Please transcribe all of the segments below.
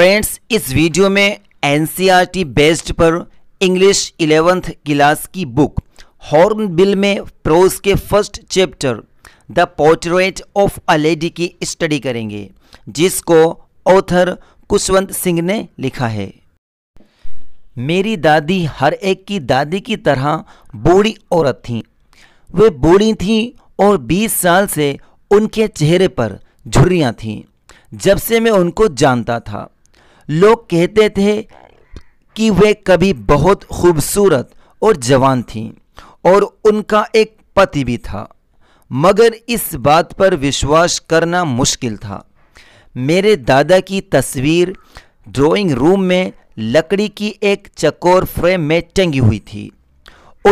friends इस video में एन बेस्ड e पर इंग्लिश इलेवेंथ क्लास की बुक हॉर्न बिल में प्रोज के first chapter the portrait of a lady की स्टडी करेंगे जिसको ऑथर कुशवंत सिंह ने लिखा है मेरी दादी हर एक की दादी की तरह बूढ़ी औरत थी वे बूढ़ी थीं और 20 साल से उनके चेहरे पर झुर्रियाँ थीं जब से मैं उनको जानता था लोग कहते थे कि वे कभी बहुत खूबसूरत और जवान थीं और उनका एक पति भी था मगर इस बात पर विश्वास करना मुश्किल था मेरे दादा की तस्वीर ड्राइंग रूम में लकड़ी की एक चकोर फ्रेम में टंगी हुई थी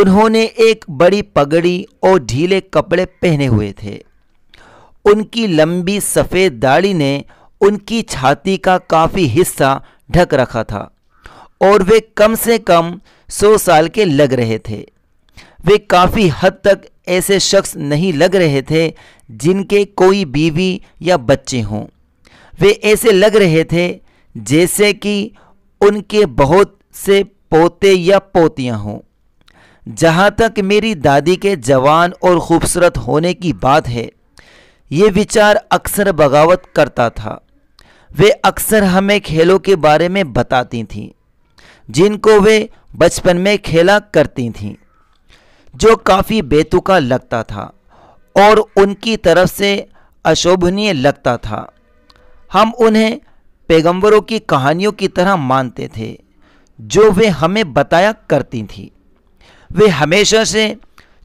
उन्होंने एक बड़ी पगड़ी और ढीले कपड़े पहने हुए थे उनकी लंबी सफ़ेद दाढ़ी ने उनकी छाती का काफ़ी हिस्सा ढक रखा था और वे कम से कम सौ साल के लग रहे थे वे काफ़ी हद तक ऐसे शख्स नहीं लग रहे थे जिनके कोई बीवी या बच्चे हों वे ऐसे लग रहे थे जैसे कि उनके बहुत से पोते या पोतियां हों जहाँ तक मेरी दादी के जवान और ख़ूबसूरत होने की बात है ये विचार अक्सर बगावत करता था वे अक्सर हमें खेलों के बारे में बताती थीं जिनको वे बचपन में खेला करती थीं जो काफ़ी बेतुका लगता था और उनकी तरफ से अशोभनीय लगता था हम उन्हें पैगंबरों की कहानियों की तरह मानते थे जो वे हमें बताया करती थीं वे हमेशा से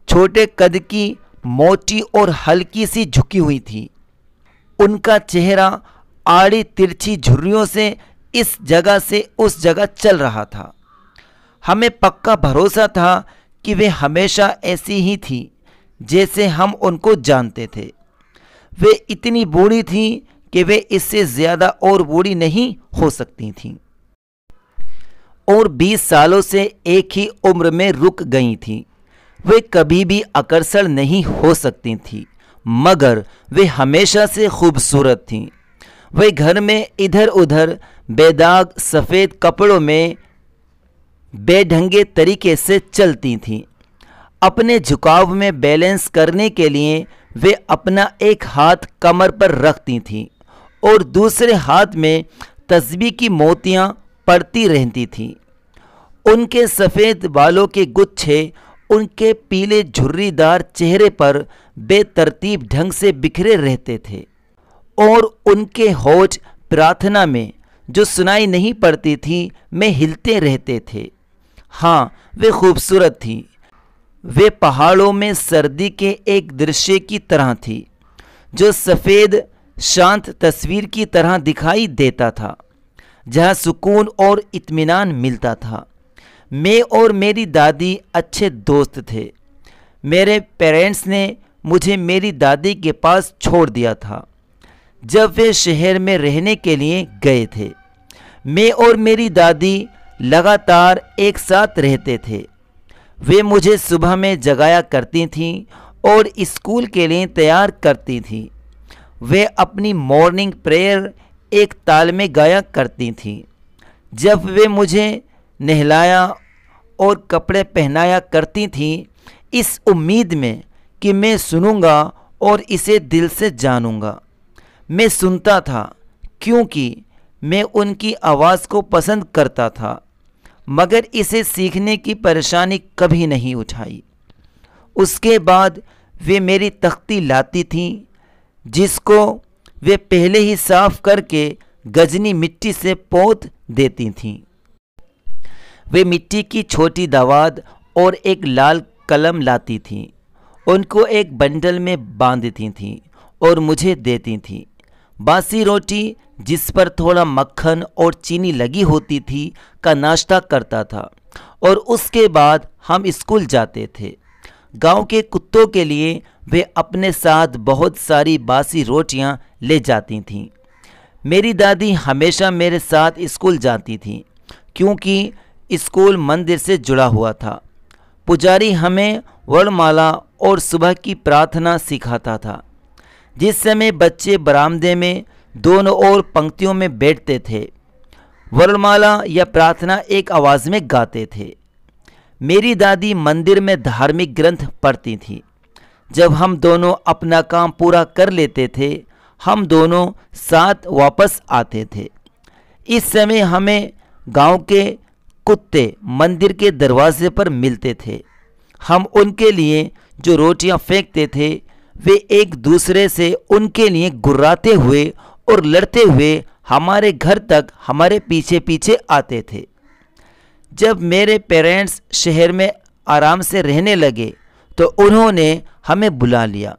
छोटे कद की मोटी और हल्की सी झुकी हुई थी उनका चेहरा आड़ी तिरछी झुर्रियों से इस जगह से उस जगह चल रहा था हमें पक्का भरोसा था कि वे हमेशा ऐसी ही थी जैसे हम उनको जानते थे वे इतनी बूढ़ी थीं कि वे इससे ज़्यादा और बूढ़ी नहीं हो सकती थीं और 20 सालों से एक ही उम्र में रुक गई थीं वे कभी भी आकर्षण नहीं हो सकती थीं मगर वे हमेशा से खूबसूरत थीं वह घर में इधर उधर बेदाग सफ़ेद कपड़ों में बेढंगे तरीके से चलती थीं अपने झुकाव में बैलेंस करने के लिए वे अपना एक हाथ कमर पर रखती थीं और दूसरे हाथ में तस्बी की मोतियां पड़ती रहती थीं उनके सफ़ेद बालों के गुच्छे उनके पीले झुर्रीदार चेहरे पर बेतरतीब ढंग से बिखरे रहते थे और उनके हौज प्रार्थना में जो सुनाई नहीं पड़ती थी में हिलते रहते थे हाँ वे खूबसूरत थी वे पहाड़ों में सर्दी के एक दृश्य की तरह थी जो सफ़ेद शांत तस्वीर की तरह दिखाई देता था जहाँ सुकून और इत्मीनान मिलता था मैं और मेरी दादी अच्छे दोस्त थे मेरे पेरेंट्स ने मुझे मेरी दादी के पास छोड़ दिया था जब वे शहर में रहने के लिए गए थे मैं और मेरी दादी लगातार एक साथ रहते थे वे मुझे सुबह में जगाया करती थीं और स्कूल के लिए तैयार करती थीं वे अपनी मॉर्निंग प्रेयर एक ताल में गाया करती थीं जब वे मुझे नहलाया और कपड़े पहनाया करती थीं इस उम्मीद में कि मैं सुनूंगा और इसे दिल से जानूंगा मैं सुनता था क्योंकि मैं उनकी आवाज़ को पसंद करता था मगर इसे सीखने की परेशानी कभी नहीं उठाई उसके बाद वे मेरी तख्ती लाती थीं जिसको वे पहले ही साफ करके गजनी मिट्टी से पोत देती थीं वे मिट्टी की छोटी दवाद और एक लाल कलम लाती थीं उनको एक बंडल में बांधती थीं और मुझे देती थीं बासी रोटी जिस पर थोड़ा मक्खन और चीनी लगी होती थी का नाश्ता करता था और उसके बाद हम स्कूल जाते थे गांव के कुत्तों के लिए वे अपने साथ बहुत सारी बासी रोटियां ले जाती थीं मेरी दादी हमेशा मेरे साथ स्कूल जाती थी क्योंकि स्कूल मंदिर से जुड़ा हुआ था पुजारी हमें वर्णमाला और सुबह की प्रार्थना सिखाता था जिस समय बच्चे बरामदे में दोनों ओर पंक्तियों में बैठते थे वर्णमाला या प्रार्थना एक आवाज़ में गाते थे मेरी दादी मंदिर में धार्मिक ग्रंथ पढ़ती थी जब हम दोनों अपना काम पूरा कर लेते थे हम दोनों साथ वापस आते थे इस समय हमें गांव के कुत्ते मंदिर के दरवाजे पर मिलते थे हम उनके लिए जो रोटियां फेंकते थे वे एक दूसरे से उनके लिए गुर्राते हुए और लड़ते हुए हमारे घर तक हमारे पीछे पीछे आते थे जब मेरे पेरेंट्स शहर में आराम से रहने लगे तो उन्होंने हमें बुला लिया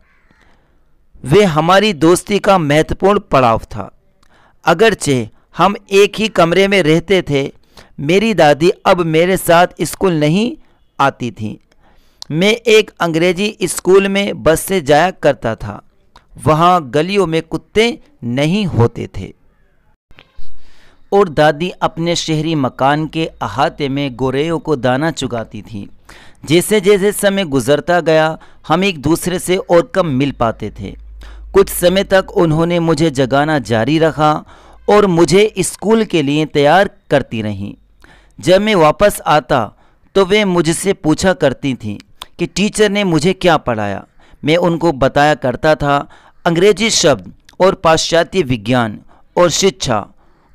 वे हमारी दोस्ती का महत्वपूर्ण पड़ाव था अगरचे हम एक ही कमरे में रहते थे मेरी दादी अब मेरे साथ स्कूल नहीं आती थी मैं एक अंग्रेजी स्कूल में बस से जाया करता था वहाँ गलियों में कुत्ते नहीं होते थे और दादी अपने शहरी मकान के अहाते में गोरेयों को दाना चुगाती थी जैसे जैसे समय गुजरता गया हम एक दूसरे से और कम मिल पाते थे कुछ समय तक उन्होंने मुझे जगाना जारी रखा और मुझे स्कूल के लिए तैयार करती रहीं जब मैं वापस आता तो वे मुझसे पूछा करती थीं कि टीचर ने मुझे क्या पढ़ाया मैं उनको बताया करता था अंग्रेजी शब्द और पाश्चात्य विज्ञान और शिक्षा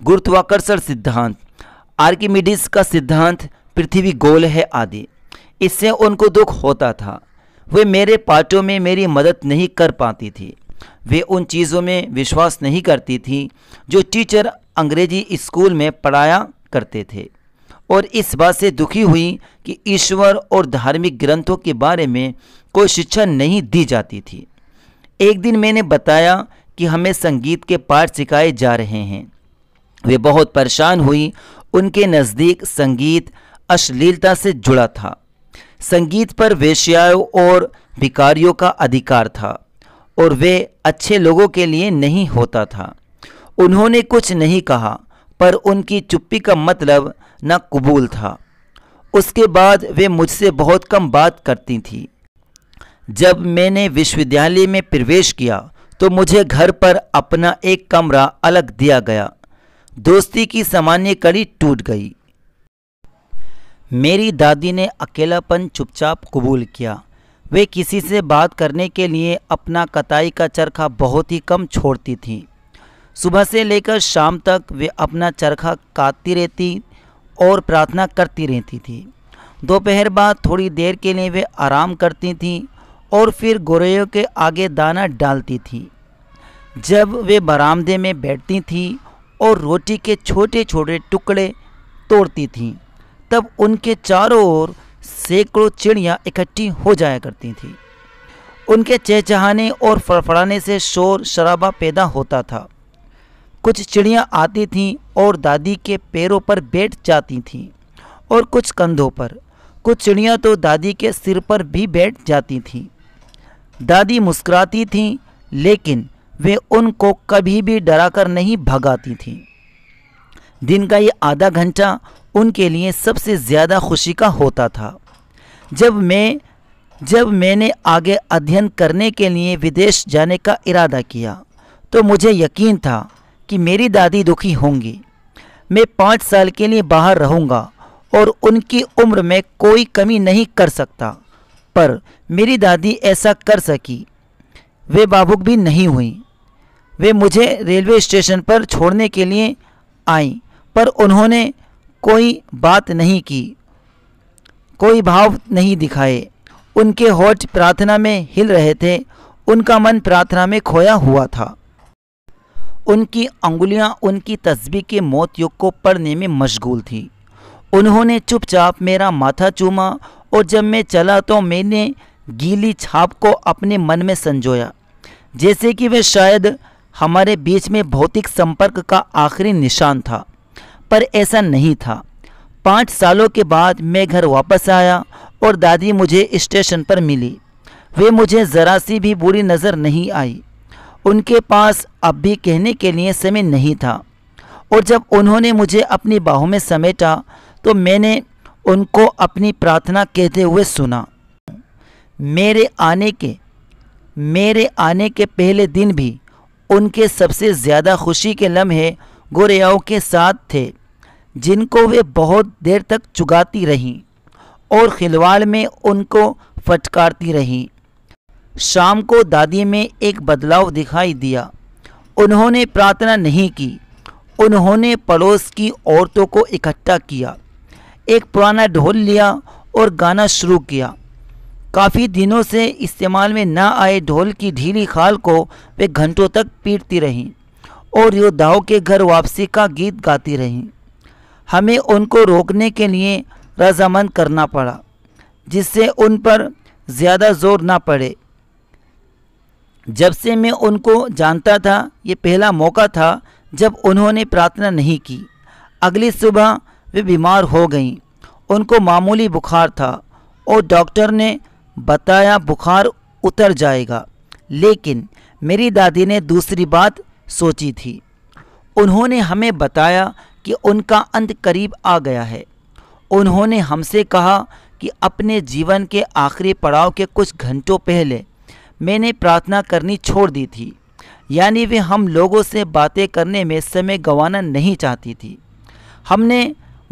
गुरुत्वाकर्षण सिद्धांत आर्किमिडिस का सिद्धांत पृथ्वी गोल है आदि इससे उनको दुख होता था वे मेरे पाठों में मेरी मदद नहीं कर पाती थी वे उन चीज़ों में विश्वास नहीं करती थी जो टीचर अंग्रेजी स्कूल में पढ़ाया करते थे और इस बात से दुखी हुई कि ईश्वर और धार्मिक ग्रंथों के बारे में कोई शिक्षा नहीं दी जाती थी एक दिन मैंने बताया कि हमें संगीत के पाठ सिखाए जा रहे हैं वे बहुत परेशान हुई उनके नज़दीक संगीत अश्लीलता से जुड़ा था संगीत पर वेश्याओं और भिकारियों का अधिकार था और वे अच्छे लोगों के लिए नहीं होता था उन्होंने कुछ नहीं कहा पर उनकी चुप्पी का मतलब न कबूल था उसके बाद वे मुझसे बहुत कम बात करती थी जब मैंने विश्वविद्यालय में प्रवेश किया तो मुझे घर पर अपना एक कमरा अलग दिया गया दोस्ती की सामान्य कड़ी टूट गई मेरी दादी ने अकेलापन चुपचाप कबूल किया वे किसी से बात करने के लिए अपना कताई का चरखा बहुत ही कम छोड़ती थीं सुबह से लेकर शाम तक वे अपना चरखा काटती रहती और प्रार्थना करती रहती थी दोपहर बाद थोड़ी देर के लिए वे आराम करती थी और फिर गोरेयों के आगे दाना डालती थी जब वे बरामदे में बैठती थी और रोटी के छोटे छोटे टुकड़े तोड़ती थी तब उनके चारों ओर सैकड़ों चिड़ियाँ इकट्ठी हो जाया करती थीं उनके चहचहाने और फड़फड़ाने से शोर शराबा पैदा होता था कुछ चिड़ियाँ आती थीं और दादी के पैरों पर बैठ जाती थीं और कुछ कंधों पर कुछ चिड़ियाँ तो दादी के सिर पर भी बैठ जाती थीं दादी मुस्कुराती थीं लेकिन वे उनको कभी भी डराकर नहीं भगाती थीं दिन का ये आधा घंटा उनके लिए सबसे ज़्यादा खुशी का होता था जब मैं जब मैंने आगे अध्ययन करने के लिए विदेश जाने का इरादा किया तो मुझे यकीन था कि मेरी दादी दुखी होंगी मैं पाँच साल के लिए बाहर रहूँगा और उनकी उम्र में कोई कमी नहीं कर सकता पर मेरी दादी ऐसा कर सकी वे भावुक भी नहीं हुई वे मुझे रेलवे स्टेशन पर छोड़ने के लिए आई पर उन्होंने कोई बात नहीं की कोई भाव नहीं दिखाए उनके होठ प्रार्थना में हिल रहे थे उनका मन प्रार्थना में खोया हुआ था उनकी अंगुलियां उनकी तस्बी के मौत युग को पढ़ने में मशगूल थी उन्होंने चुपचाप मेरा माथा चूमा और जब मैं चला तो मैंने गीली छाप को अपने मन में संजोया जैसे कि वह शायद हमारे बीच में भौतिक संपर्क का आखिरी निशान था पर ऐसा नहीं था पाँच सालों के बाद मैं घर वापस आया और दादी मुझे स्टेशन पर मिली वे मुझे ज़रा सी भी बुरी नज़र नहीं आई उनके पास अब भी कहने के लिए समय नहीं था और जब उन्होंने मुझे अपनी बाहों में समेटा तो मैंने उनको अपनी प्रार्थना कहते हुए सुना मेरे आने के मेरे आने के पहले दिन भी उनके सबसे ज़्यादा खुशी के लम्हे गोरेयाओं के साथ थे जिनको वे बहुत देर तक चुगाती रहीं और खिलवाड़ में उनको फटकारती रहीं शाम को दादी में एक बदलाव दिखाई दिया उन्होंने प्रार्थना नहीं की उन्होंने पड़ोस की औरतों को इकट्ठा किया एक पुराना ढोल लिया और गाना शुरू किया काफ़ी दिनों से इस्तेमाल में ना आए ढोल की ढीली खाल को वे घंटों तक पीटती रहीं और योद्धाओं के घर वापसी का गीत गाती रहीं हमें उनको रोकने के लिए रजामंद करना पड़ा जिससे उन पर ज़्यादा जोर ना पड़े जब से मैं उनको जानता था ये पहला मौका था जब उन्होंने प्रार्थना नहीं की अगली सुबह वे बीमार हो गईं उनको मामूली बुखार था और डॉक्टर ने बताया बुखार उतर जाएगा लेकिन मेरी दादी ने दूसरी बात सोची थी उन्होंने हमें बताया कि उनका अंत करीब आ गया है उन्होंने हमसे कहा कि अपने जीवन के आखिरी पड़ाव के कुछ घंटों पहले मैंने प्रार्थना करनी छोड़ दी थी यानी वे हम लोगों से बातें करने में समय गंवाना नहीं चाहती थी हमने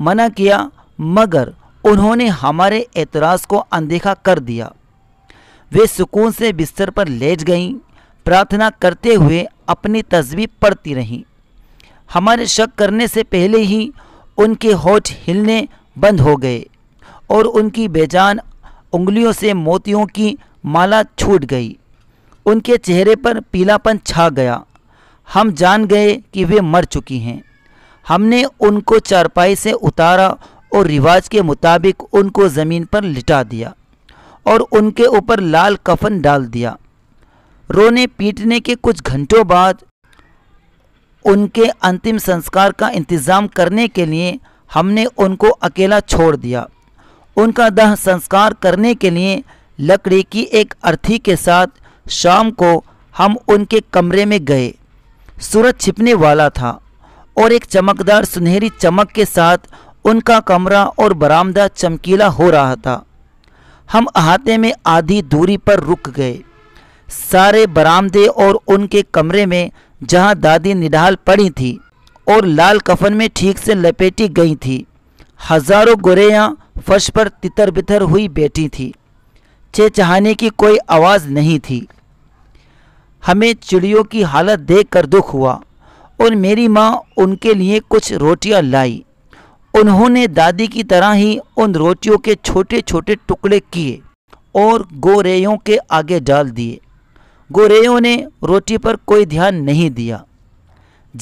मना किया मगर उन्होंने हमारे एतराज़ को अनदेखा कर दिया वे सुकून से बिस्तर पर लेट गईं प्रार्थना करते हुए अपनी तस्वीर पढ़ती रहीं हमारे शक करने से पहले ही उनके होठ हिलने बंद हो गए और उनकी बेजान उंगलियों से मोतियों की माला छूट गई उनके चेहरे पर पीलापन छा गया हम जान गए कि वे मर चुकी हैं हमने उनको चारपाई से उतारा और रिवाज के मुताबिक उनको ज़मीन पर लिटा दिया और उनके ऊपर लाल कफन डाल दिया रोने पीटने के कुछ घंटों बाद उनके अंतिम संस्कार का इंतज़ाम करने के लिए हमने उनको अकेला छोड़ दिया उनका दह संस्कार करने के लिए लकड़ी की एक अर्थी के साथ शाम को हम उनके कमरे में गए सूरज छिपने वाला था और एक चमकदार सुनहरी चमक के साथ उनका कमरा और बरामदा चमकीला हो रहा था हम अहाते में आधी दूरी पर रुक गए सारे बरामदे और उनके कमरे में जहां दादी निढाल पड़ी थी और लाल कफन में ठीक से लपेटी गई थी हजारों गोरेयाँ फर्श पर तितर बितर हुई बैठी थी चेचहाने की कोई आवाज़ नहीं थी हमें चिड़ियों की हालत देख कर दुख हुआ और मेरी माँ उनके लिए कुछ रोटियाँ लाई उन्होंने दादी की तरह ही उन रोटियों के छोटे छोटे टुकड़े किए और गोरेयों के आगे डाल दिए गोरेयों ने रोटी पर कोई ध्यान नहीं दिया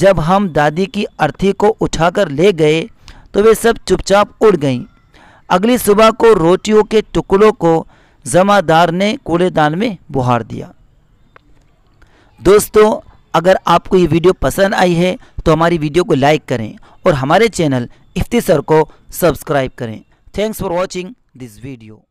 जब हम दादी की अर्थी को उठाकर ले गए तो वे सब चुपचाप उड़ गईं अगली सुबह को रोटियों के टुकड़ों को जमादार ने कूड़ेदान में बुहार दिया दोस्तों अगर आपको ये वीडियो पसंद आई है तो हमारी वीडियो को लाइक करें और हमारे चैनल इफ्ती सर को सब्सक्राइब करें thanks for watching this video